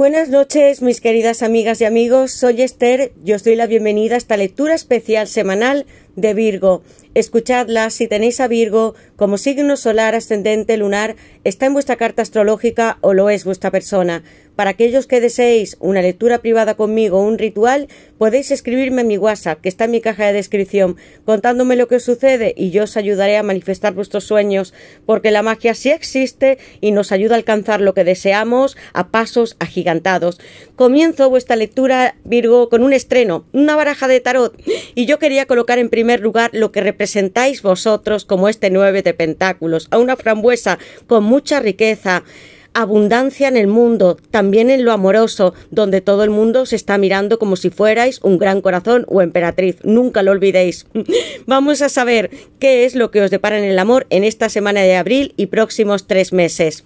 Buenas noches, mis queridas amigas y amigos. Soy Esther Yo os doy la bienvenida a esta lectura especial semanal de Virgo. Escuchadla si tenéis a Virgo como signo solar, ascendente, lunar, está en vuestra carta astrológica o lo es vuestra persona. Para aquellos que deseéis una lectura privada conmigo, o un ritual, podéis escribirme en mi WhatsApp, que está en mi caja de descripción, contándome lo que sucede y yo os ayudaré a manifestar vuestros sueños, porque la magia sí existe y nos ayuda a alcanzar lo que deseamos a pasos agigantados. Comienzo vuestra lectura, Virgo, con un estreno, una baraja de tarot, y yo quería colocar en primer lugar lo que representáis vosotros como este nueve de pentáculos, a una frambuesa con mucha riqueza, abundancia en el mundo, también en lo amoroso, donde todo el mundo se está mirando como si fuerais un gran corazón o emperatriz. Nunca lo olvidéis. Vamos a saber qué es lo que os depara en el amor en esta semana de abril y próximos tres meses.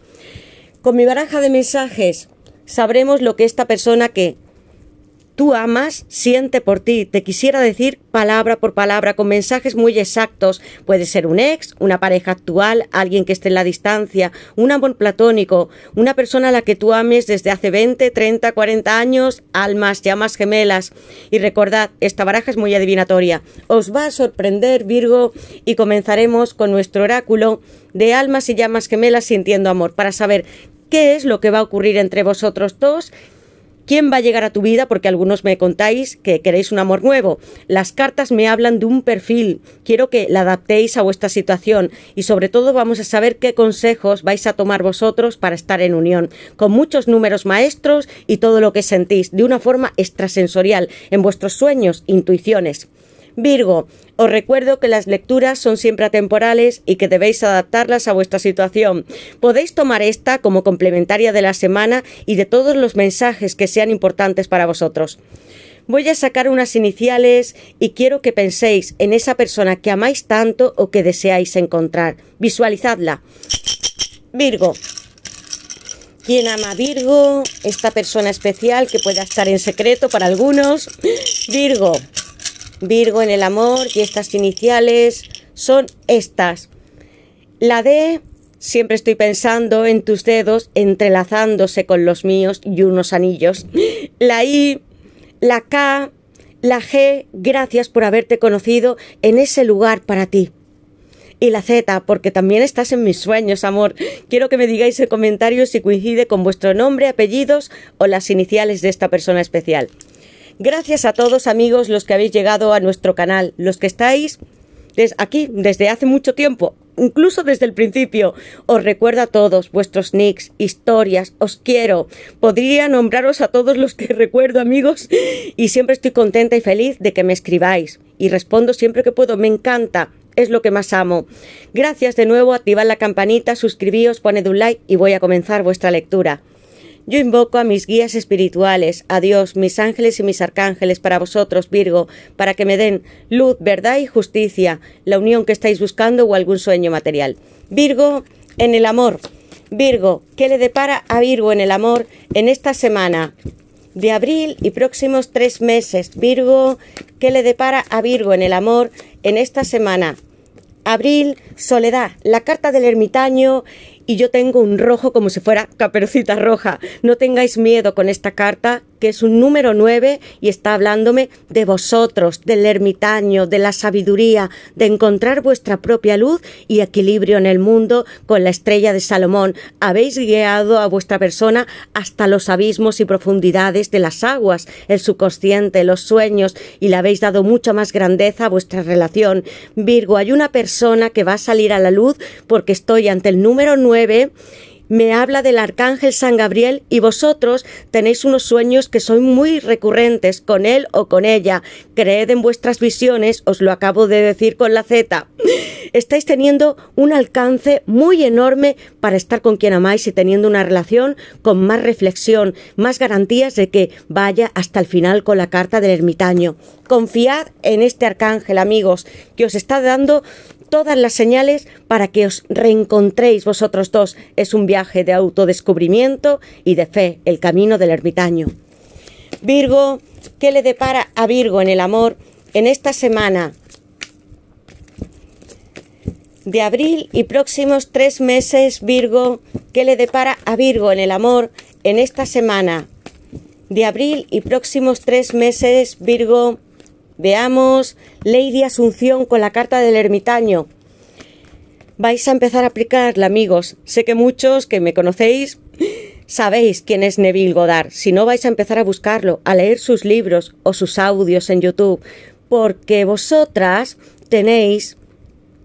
Con mi baraja de mensajes sabremos lo que esta persona que tú amas, siente por ti. Te quisiera decir palabra por palabra, con mensajes muy exactos. Puede ser un ex, una pareja actual, alguien que esté en la distancia, un amor platónico, una persona a la que tú ames desde hace 20, 30, 40 años, almas, llamas gemelas. Y recordad, esta baraja es muy adivinatoria. Os va a sorprender, Virgo, y comenzaremos con nuestro oráculo de almas y llamas gemelas sintiendo amor, para saber qué es lo que va a ocurrir entre vosotros dos ¿Quién va a llegar a tu vida? Porque algunos me contáis que queréis un amor nuevo. Las cartas me hablan de un perfil. Quiero que la adaptéis a vuestra situación y sobre todo vamos a saber qué consejos vais a tomar vosotros para estar en unión. Con muchos números maestros y todo lo que sentís de una forma extrasensorial en vuestros sueños, intuiciones. Virgo, os recuerdo que las lecturas son siempre atemporales y que debéis adaptarlas a vuestra situación. Podéis tomar esta como complementaria de la semana y de todos los mensajes que sean importantes para vosotros. Voy a sacar unas iniciales y quiero que penséis en esa persona que amáis tanto o que deseáis encontrar. Visualizadla. Virgo. ...¿quién ama Virgo, esta persona especial que pueda estar en secreto para algunos. Virgo. Virgo en el amor y estas iniciales son estas. La D, siempre estoy pensando en tus dedos entrelazándose con los míos y unos anillos. La I, la K, la G, gracias por haberte conocido en ese lugar para ti. Y la Z, porque también estás en mis sueños, amor. Quiero que me digáis en comentarios si coincide con vuestro nombre, apellidos o las iniciales de esta persona especial. Gracias a todos amigos los que habéis llegado a nuestro canal, los que estáis aquí desde hace mucho tiempo, incluso desde el principio. Os recuerdo a todos vuestros nicks, historias, os quiero. Podría nombraros a todos los que recuerdo, amigos, y siempre estoy contenta y feliz de que me escribáis. Y respondo siempre que puedo, me encanta. Es lo que más amo. Gracias de nuevo, activad la campanita, suscribíos, poned un like y voy a comenzar vuestra lectura. Yo invoco a mis guías espirituales, a Dios, mis ángeles y mis arcángeles para vosotros, Virgo, para que me den luz, verdad y justicia, la unión que estáis buscando o algún sueño material. Virgo, en el amor. Virgo, ¿qué le depara a Virgo en el amor en esta semana? de abril y próximos tres meses. Virgo, ¿qué le depara a Virgo en el amor en esta semana? Abril, soledad. La carta del ermitaño y yo tengo un rojo como si fuera caperucita roja. No tengáis miedo con esta carta, que es un número 9 y está hablándome de vosotros, del ermitaño, de la sabiduría, de encontrar vuestra propia luz y equilibrio en el mundo con la estrella de Salomón. Habéis guiado a vuestra persona hasta los abismos y profundidades de las aguas, el subconsciente, los sueños y le habéis dado mucha más grandeza a vuestra relación. Virgo, hay una persona que va a salir a la luz porque estoy ante el número 9 me habla del arcángel San Gabriel y vosotros tenéis unos sueños que son muy recurrentes con él o con ella. Creed en vuestras visiones, os lo acabo de decir con la Z. Estáis teniendo un alcance muy enorme para estar con quien amáis y teniendo una relación con más reflexión, más garantías de que vaya hasta el final con la carta del ermitaño. Confiad en este arcángel, amigos, que os está dando todas las señales para que os reencontréis vosotros dos. Es un viaje de autodescubrimiento y de fe, el camino del ermitaño. Virgo, ¿qué le depara a Virgo en el amor en esta semana de abril y próximos tres meses, Virgo? ¿Qué le depara a Virgo en el amor en esta semana de abril y próximos tres meses, Virgo? Veamos Lady Asunción con la carta del ermitaño. Vais a empezar a aplicarla, amigos. Sé que muchos que me conocéis sabéis quién es Neville Goddard. Si no, vais a empezar a buscarlo, a leer sus libros o sus audios en YouTube, porque vosotras tenéis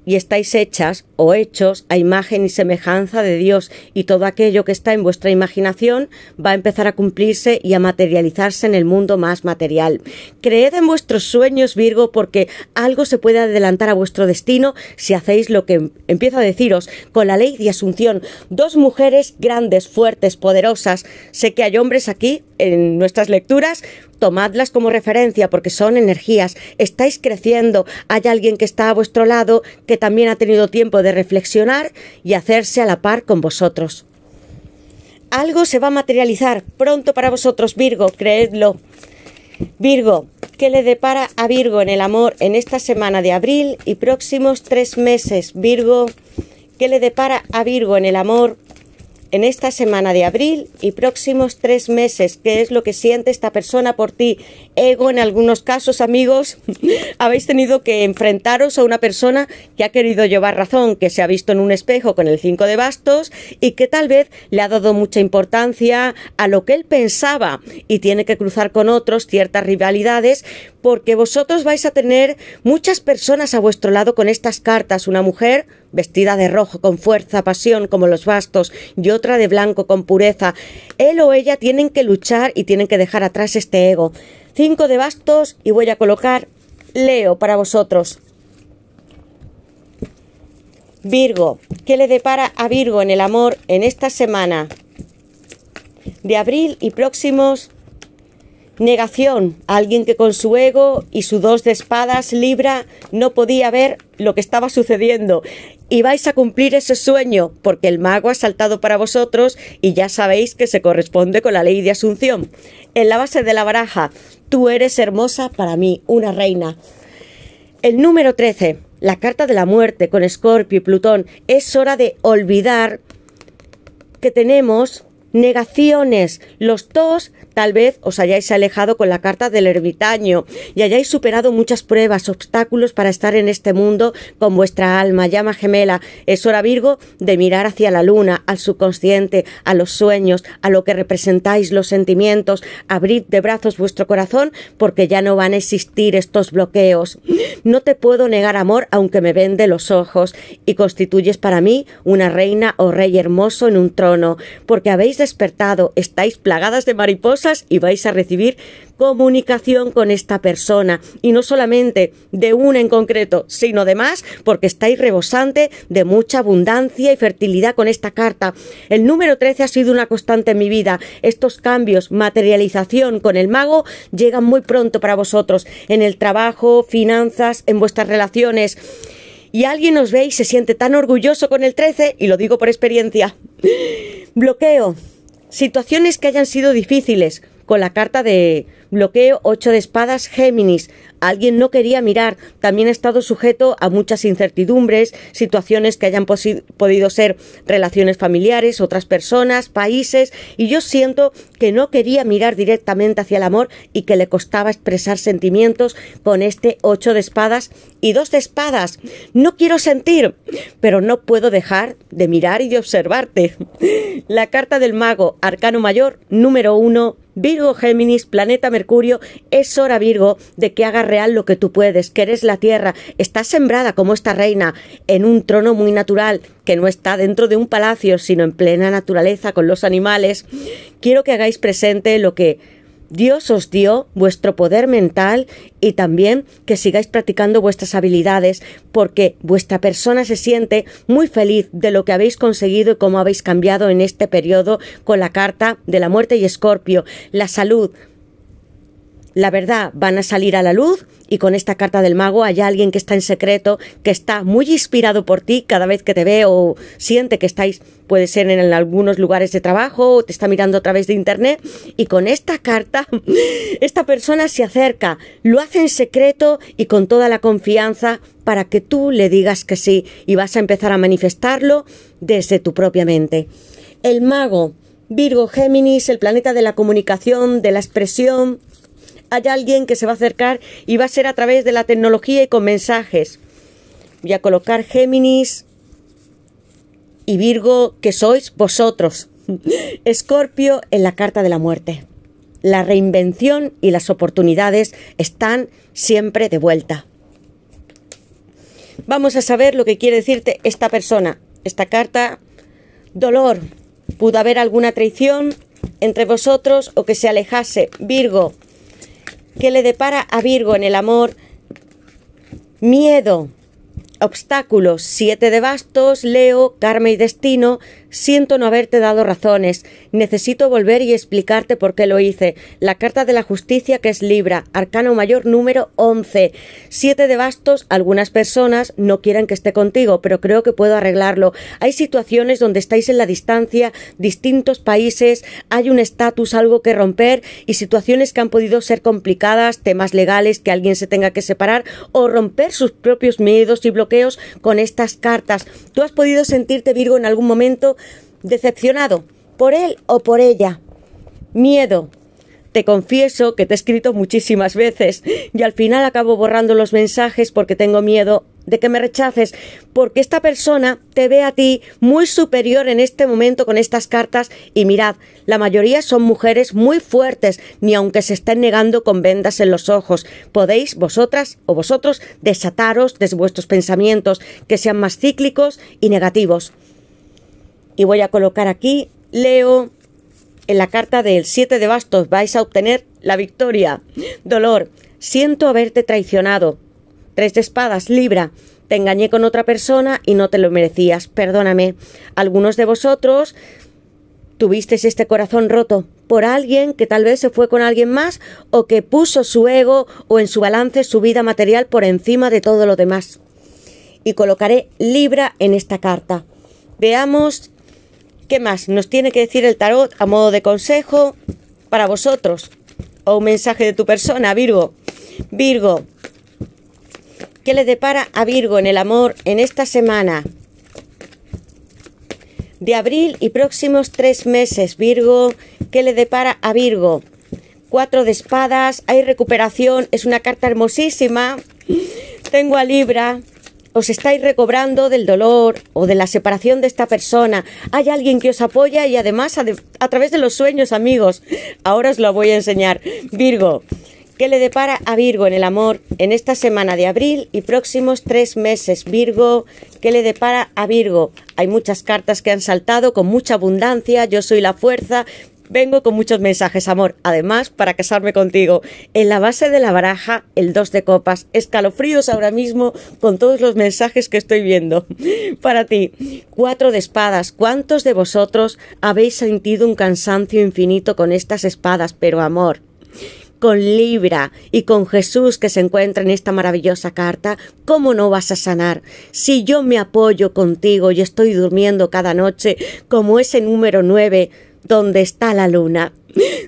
y estáis hechas o hechos a imagen y semejanza de Dios, y todo aquello que está en vuestra imaginación va a empezar a cumplirse y a materializarse en el mundo más material. Creed en vuestros sueños, Virgo, porque algo se puede adelantar a vuestro destino si hacéis lo que empiezo a deciros con la ley de Asunción. Dos mujeres grandes, fuertes, poderosas. Sé que hay hombres aquí en nuestras lecturas tomadlas como referencia porque son energías, estáis creciendo, hay alguien que está a vuestro lado que también ha tenido tiempo de reflexionar y hacerse a la par con vosotros. Algo se va a materializar pronto para vosotros, Virgo, creedlo. Virgo, ¿qué le depara a Virgo en el amor en esta semana de abril y próximos tres meses? Virgo, ¿qué le depara a Virgo en el amor en esta semana de abril y próximos tres meses, qué es lo que siente esta persona por ti, ego en algunos casos, amigos, habéis tenido que enfrentaros a una persona que ha querido llevar razón, que se ha visto en un espejo con el 5 de bastos y que tal vez le ha dado mucha importancia a lo que él pensaba y tiene que cruzar con otros ciertas rivalidades porque vosotros vais a tener muchas personas a vuestro lado con estas cartas, una mujer vestida de rojo con fuerza, pasión como los bastos y otra de blanco con pureza. Él o ella tienen que luchar y tienen que dejar atrás este ego. 5 de bastos y voy a colocar Leo para vosotros. Virgo, ¿qué le depara a Virgo en el amor en esta semana de abril y próximos? Negación, alguien que con su ego y su dos de espadas libra no podía ver lo que estaba sucediendo y vais a cumplir ese sueño porque el mago ha saltado para vosotros y ya sabéis que se corresponde con la ley de asunción. En la base de la baraja Tú eres hermosa para mí, una reina. El número 13, la carta de la muerte con Escorpio y Plutón. Es hora de olvidar que tenemos Negaciones. Los dos tal vez os hayáis alejado con la carta del ermitaño y hayáis superado muchas pruebas, obstáculos para estar en este mundo con vuestra alma, llama gemela. Es hora Virgo de mirar hacia la luna, al subconsciente, a los sueños, a lo que representáis, los sentimientos. Abrid de brazos vuestro corazón porque ya no van a existir estos bloqueos. No te puedo negar amor aunque me vende los ojos y constituyes para mí una reina o rey hermoso en un trono porque habéis despertado, estáis plagadas de mariposas y vais a recibir comunicación con esta persona. Y no solamente de una en concreto, sino de más, porque estáis rebosante de mucha abundancia y fertilidad con esta carta. El número 13 ha sido una constante en mi vida. Estos cambios, materialización con el mago, llegan muy pronto para vosotros, en el trabajo, finanzas, en vuestras relaciones y alguien os ve y se siente tan orgulloso con el 13, y lo digo por experiencia, Bloqueo. Situaciones que hayan sido difíciles. Con la carta de bloqueo 8 de espadas Géminis alguien no quería mirar. También ha estado sujeto a muchas incertidumbres, situaciones que hayan podido ser relaciones familiares, otras personas, países, y yo siento que no quería mirar directamente hacia el amor y que le costaba expresar sentimientos con este ocho de espadas y dos de espadas. No quiero sentir, pero no puedo dejar de mirar y de observarte. La carta del mago, arcano mayor, número uno, Virgo, Géminis, planeta Mercurio, es hora Virgo de que hagas real lo que tú puedes, que eres la tierra, estás sembrada como esta reina en un trono muy natural, que no está dentro de un palacio, sino en plena naturaleza con los animales. Quiero que hagáis presente lo que Dios os dio vuestro poder mental y también que sigáis practicando vuestras habilidades porque vuestra persona se siente muy feliz de lo que habéis conseguido y cómo habéis cambiado en este periodo con la carta de la muerte y escorpio. La salud, la verdad van a salir a la luz y con esta carta del mago hay alguien que está en secreto, que está muy inspirado por ti cada vez que te ve o siente que estáis, puede ser en algunos lugares de trabajo o te está mirando a través de internet y con esta carta esta persona se acerca, lo hace en secreto y con toda la confianza para que tú le digas que sí y vas a empezar a manifestarlo desde tu propia mente. El mago, Virgo, Géminis, el planeta de la comunicación, de la expresión, hay alguien que se va a acercar y va a ser a través de la tecnología y con mensajes. Voy a colocar Géminis y Virgo, que sois vosotros. Escorpio en la carta de la muerte. La reinvención y las oportunidades están siempre de vuelta. Vamos a saber lo que quiere decirte esta persona. Esta carta, dolor. Pudo haber alguna traición entre vosotros o que se alejase. Virgo, que le depara a Virgo en el amor miedo, obstáculos, siete de bastos, Leo, karma y destino, Siento no haberte dado razones. Necesito volver y explicarte por qué lo hice. La carta de la justicia que es Libra, arcano mayor número 11. Siete de bastos, algunas personas no quieren que esté contigo, pero creo que puedo arreglarlo. Hay situaciones donde estáis en la distancia, distintos países, hay un estatus, algo que romper y situaciones que han podido ser complicadas, temas legales, que alguien se tenga que separar o romper sus propios miedos y bloqueos con estas cartas. Tú has podido sentirte Virgo en algún momento decepcionado por él o por ella. Miedo. Te confieso que te he escrito muchísimas veces y al final acabo borrando los mensajes porque tengo miedo de que me rechaces, porque esta persona te ve a ti muy superior en este momento con estas cartas y mirad, la mayoría son mujeres muy fuertes, ni aunque se estén negando con vendas en los ojos, podéis vosotras o vosotros desataros de vuestros pensamientos, que sean más cíclicos y negativos y voy a colocar aquí, leo en la carta del 7 de bastos, vais a obtener la victoria. Dolor, siento haberte traicionado. Tres de espadas, Libra. Te engañé con otra persona y no te lo merecías. Perdóname. Algunos de vosotros tuvisteis este corazón roto por alguien que tal vez se fue con alguien más o que puso su ego o en su balance su vida material por encima de todo lo demás. Y colocaré Libra en esta carta. Veamos ¿Qué más nos tiene que decir el tarot a modo de consejo para vosotros? O un mensaje de tu persona, Virgo. Virgo, ¿qué le depara a Virgo en el amor en esta semana? De abril y próximos tres meses, Virgo, ¿qué le depara a Virgo? Cuatro de espadas, hay recuperación, es una carta hermosísima. Tengo a Libra, os estáis recobrando del dolor o de la separación de esta persona. Hay alguien que os apoya y además a, través de los sueños, amigos. Ahora os lo voy a enseñar. Virgo, ¿qué le depara a Virgo en el amor en esta semana de abril y próximos tres meses? Virgo, ¿qué le depara a Virgo? Hay muchas cartas que han saltado con mucha abundancia. Yo soy la fuerza, Vengo con muchos mensajes, amor. Además, para casarme contigo, en la base de la baraja, el 2 de copas. Escalofríos ahora mismo con todos los mensajes que estoy viendo. Para ti, cuatro de espadas. ¿Cuántos de vosotros habéis sentido un cansancio infinito con estas espadas? Pero, amor, con Libra y con Jesús que se encuentra en esta maravillosa carta, ¿cómo no vas a sanar? Si yo me apoyo contigo y estoy durmiendo cada noche como ese número 9, ¿Dónde está la luna?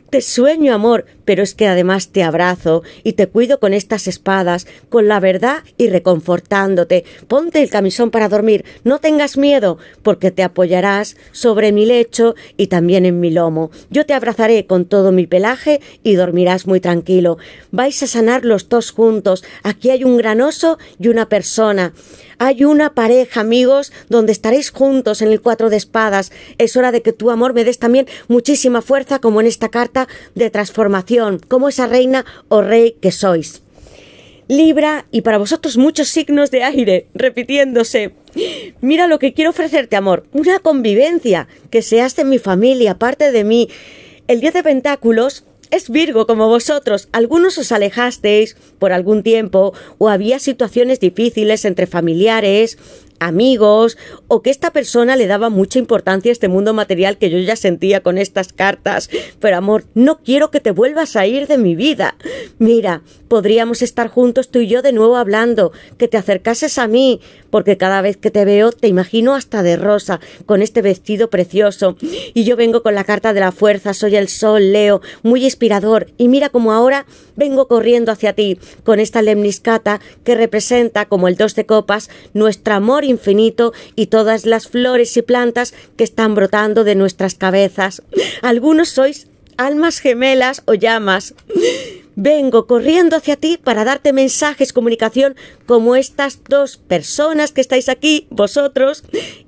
Te sueño, amor, pero es que además te abrazo y te cuido con estas espadas, con la verdad y reconfortándote. Ponte el camisón para dormir, no tengas miedo, porque te apoyarás sobre mi lecho y también en mi lomo. Yo te abrazaré con todo mi pelaje y dormirás muy tranquilo. Vais a sanar los dos juntos. Aquí hay un gran oso y una persona. Hay una pareja, amigos, donde estaréis juntos en el cuatro de espadas. Es hora de que tu amor me des también muchísima fuerza como en esta carta de transformación, como esa reina o rey que sois. Libra y para vosotros muchos signos de aire, repitiéndose. Mira lo que quiero ofrecerte, amor, una convivencia, que seas en mi familia, parte de mí. El día de Pentáculos es Virgo como vosotros. Algunos os alejasteis por algún tiempo o había situaciones difíciles entre familiares, amigos o que esta persona le daba mucha importancia a este mundo material que yo ya sentía con estas cartas. Pero amor, no quiero que te vuelvas a ir de mi vida. Mira, podríamos estar juntos tú y yo de nuevo hablando, que te acercases a mí, porque cada vez que te veo te imagino hasta de rosa, con este vestido precioso. Y yo vengo con la carta de la fuerza, soy el sol, Leo, muy inspirador. Y mira como ahora vengo corriendo hacia ti, con esta lemniscata que representa, como el dos de copas, nuestro amor y infinito y todas las flores y plantas que están brotando de nuestras cabezas. Algunos sois almas gemelas o llamas. Vengo corriendo hacia ti para darte mensajes, comunicación, como estas dos personas que estáis aquí, vosotros,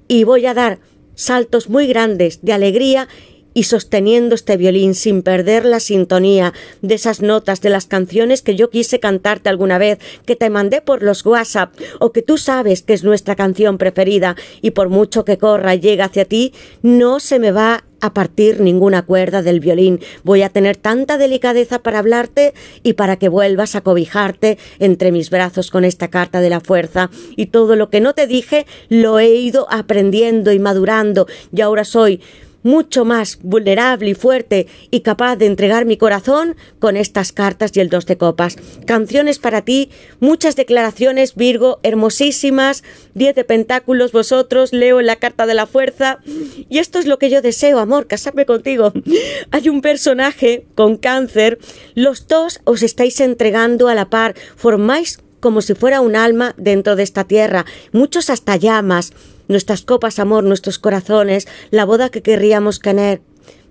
y voy a dar saltos muy grandes de alegría y sosteniendo este violín sin perder la sintonía de esas notas de las canciones que yo quise cantarte alguna vez, que te mandé por los WhatsApp o que tú sabes que es nuestra canción preferida y por mucho que corra y llega hacia ti, no se me va a partir ninguna cuerda del violín. Voy a tener tanta delicadeza para hablarte y para que vuelvas a cobijarte entre mis brazos con esta carta de la fuerza. Y todo lo que no te dije lo he ido aprendiendo y madurando y ahora soy mucho más vulnerable y fuerte y capaz de entregar mi corazón con estas cartas y el dos de copas. Canciones para ti, muchas declaraciones, Virgo, hermosísimas, diez de pentáculos, vosotros, leo la carta de la fuerza. Y esto es lo que yo deseo, amor, casarme contigo. Hay un personaje con cáncer, los dos os estáis entregando a la par, formáis como si fuera un alma dentro de esta tierra, muchos hasta llamas, nuestras copas amor, nuestros corazones, la boda que querríamos tener.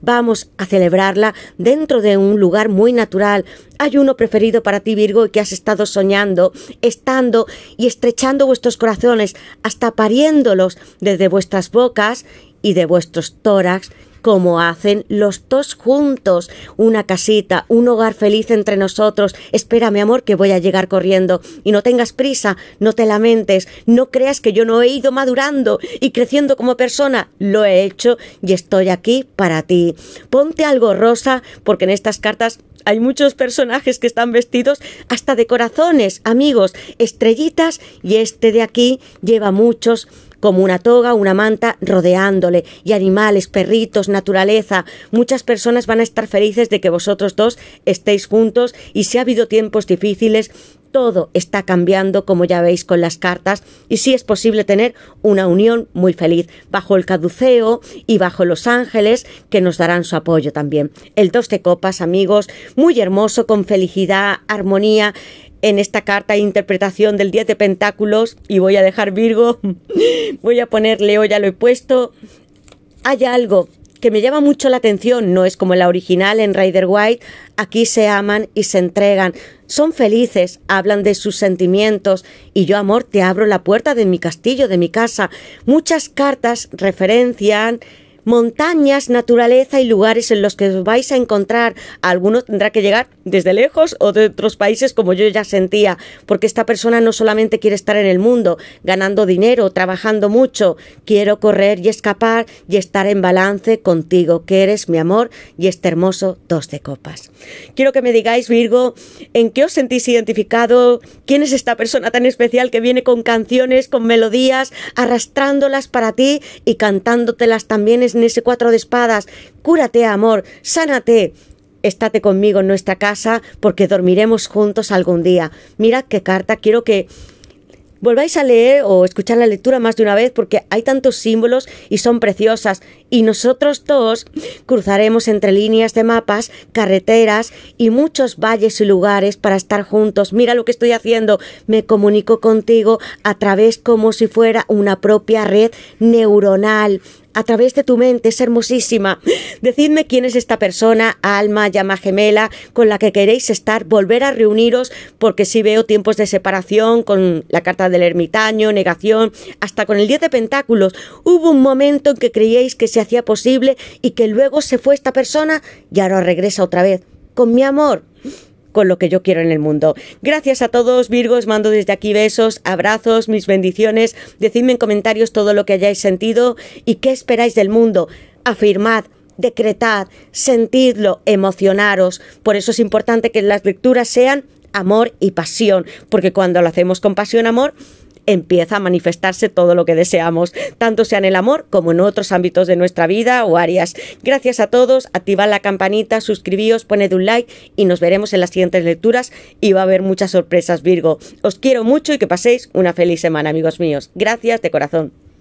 Vamos a celebrarla dentro de un lugar muy natural. Hay uno preferido para ti, Virgo, que has estado soñando, estando y estrechando vuestros corazones, hasta pariéndolos desde vuestras bocas y de vuestros tórax como hacen los dos juntos. Una casita, un hogar feliz entre nosotros. Espérame, amor, que voy a llegar corriendo. Y no tengas prisa, no te lamentes, no creas que yo no he ido madurando y creciendo como persona. Lo he hecho y estoy aquí para ti. Ponte algo rosa, porque en estas cartas hay muchos personajes que están vestidos hasta de corazones, amigos, estrellitas, y este de aquí lleva muchos como una toga, una manta rodeándole, y animales, perritos, naturaleza. Muchas personas van a estar felices de que vosotros dos estéis juntos y si ha habido tiempos difíciles, todo está cambiando, como ya veis con las cartas, y sí es posible tener una unión muy feliz bajo el caduceo y bajo los ángeles que nos darán su apoyo también. El dos de copas, amigos, muy hermoso, con felicidad, armonía, en esta carta e interpretación del 10 de Pentáculos, y voy a dejar Virgo, voy a poner Leo, ya lo he puesto, hay algo que me llama mucho la atención, no es como la original en Rider White, aquí se aman y se entregan, son felices, hablan de sus sentimientos y yo amor te abro la puerta de mi castillo, de mi casa. Muchas cartas referencian montañas, naturaleza y lugares en los que os vais a encontrar. Algunos tendrá que llegar desde lejos o de otros países como yo ya sentía, porque esta persona no solamente quiere estar en el mundo, ganando dinero, trabajando mucho, quiero correr y escapar y estar en balance contigo, que eres mi amor y este hermoso dos de copas. Quiero que me digáis, Virgo, ¿en qué os sentís identificado? ¿Quién es esta persona tan especial que viene con canciones, con melodías, arrastrándolas para ti y cantándotelas también? en ese cuatro de espadas, cúrate amor, sánate, estate conmigo en nuestra casa porque dormiremos juntos algún día. mira qué carta, quiero que volváis a leer o escuchar la lectura más de una vez porque hay tantos símbolos y son preciosas y nosotros dos cruzaremos entre líneas de mapas, carreteras y muchos valles y lugares para estar juntos. Mira lo que estoy haciendo, me comunico contigo a través como si fuera una propia red neuronal a través de tu mente, es hermosísima. Decidme quién es esta persona, alma, llama gemela, con la que queréis estar, volver a reuniros, porque si veo tiempos de separación con la carta del ermitaño, negación, hasta con el 10 de pentáculos. Hubo un momento en que creíais que se hacía posible y que luego se fue esta persona y ahora regresa otra vez. Con mi amor, con lo que yo quiero en el mundo. Gracias a todos, Virgos, mando desde aquí besos, abrazos, mis bendiciones. Decidme en comentarios todo lo que hayáis sentido y qué esperáis del mundo. Afirmad, decretad, sentidlo, emocionaros. Por eso es importante que las lecturas sean amor y pasión, porque cuando lo hacemos con pasión, amor, empieza a manifestarse todo lo que deseamos, tanto sea en el amor como en otros ámbitos de nuestra vida o áreas. Gracias a todos, activad la campanita, suscribíos, poned un like y nos veremos en las siguientes lecturas y va a haber muchas sorpresas Virgo. Os quiero mucho y que paséis una feliz semana amigos míos. Gracias de corazón.